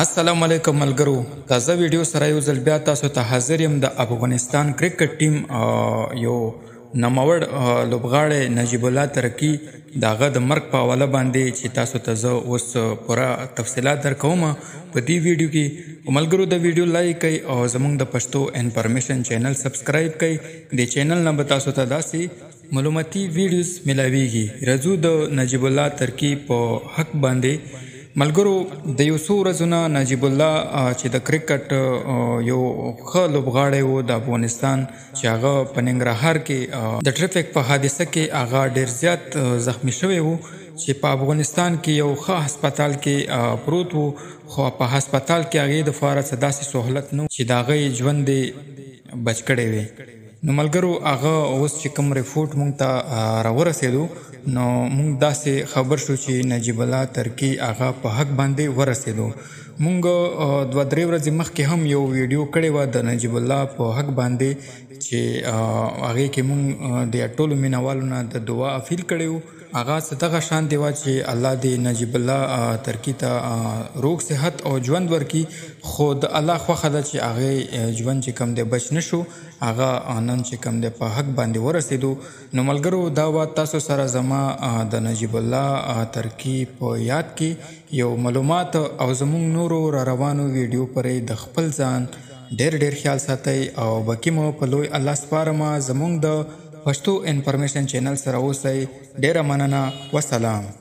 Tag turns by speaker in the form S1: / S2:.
S1: السلام علیکم ملګرو تازه ویډیو سره یو ځل بیا تاسو ته حاضر یم د افغانستان کرکټ ټیم یو نموړ لوبغاړی نجیب الله ترکی داغه د مرګ په حواله باندې چې تاسو ته زه اوس پوره تفصيلات درکوم په دې ویډیو کې ملګرو د ویډیو لایک کړئ او زموږ د پښتو انفارمیشن چینل سبسکرایب کړئ د چینل نه به تاسو ته داسې معلوماتي ویډیوز ملاويږي رجو د نجیب الله ترکی په حق باندې ملګرو د یو څو ورځې نه نجیب الله چې د کرکټ یو ښه لوبغاړی وو د افغانستان چې هغه په ننګرهار کې د ټریفیک په حادثه کې هغه ډیر زیات زخمی شوی وو چې په افغانستان کې یو ښه هسپتال کې پروت وو خو په هسپتال کې هغه د فارس داسې سہولت نو چې داغه ژوند بچ کړي وي نو ملګرو هغه اوس چې کوم ریپورت مونږ ته راورسېدو نو مونږ داسې خبر شو چې نجیب الله ترکی هغه په حق باندې ورسېدو مونږ دوه درې ورځې مخکې هم یو ویډیو کړی و د نجیب الله په حق باندې چې هغه کې مونږ د ټولو مینوالو نه د دعا اپیل کړیو اغا ستغه شان دیوا چې الله دې نجیب الله ترکی ته روغ صحت او ژوند ورکي خو د الله خو خدا چې اغه ژوند چې کم دی بچ نشو اغه نن چې کم د په حق باندې ورسېدو نو ملګرو دا وا تاسو سره زما د نجیب الله ترکی په یاد کې یو معلومات او زموږ نورو را روانو ویډیو پرې د خپل ځان ډېر ډېر خیال ساتي او بکی مو په لوی الله سپارما زموږ د پښتو انفارمیشن چینل سره اوسئ ډیره مننه وسلام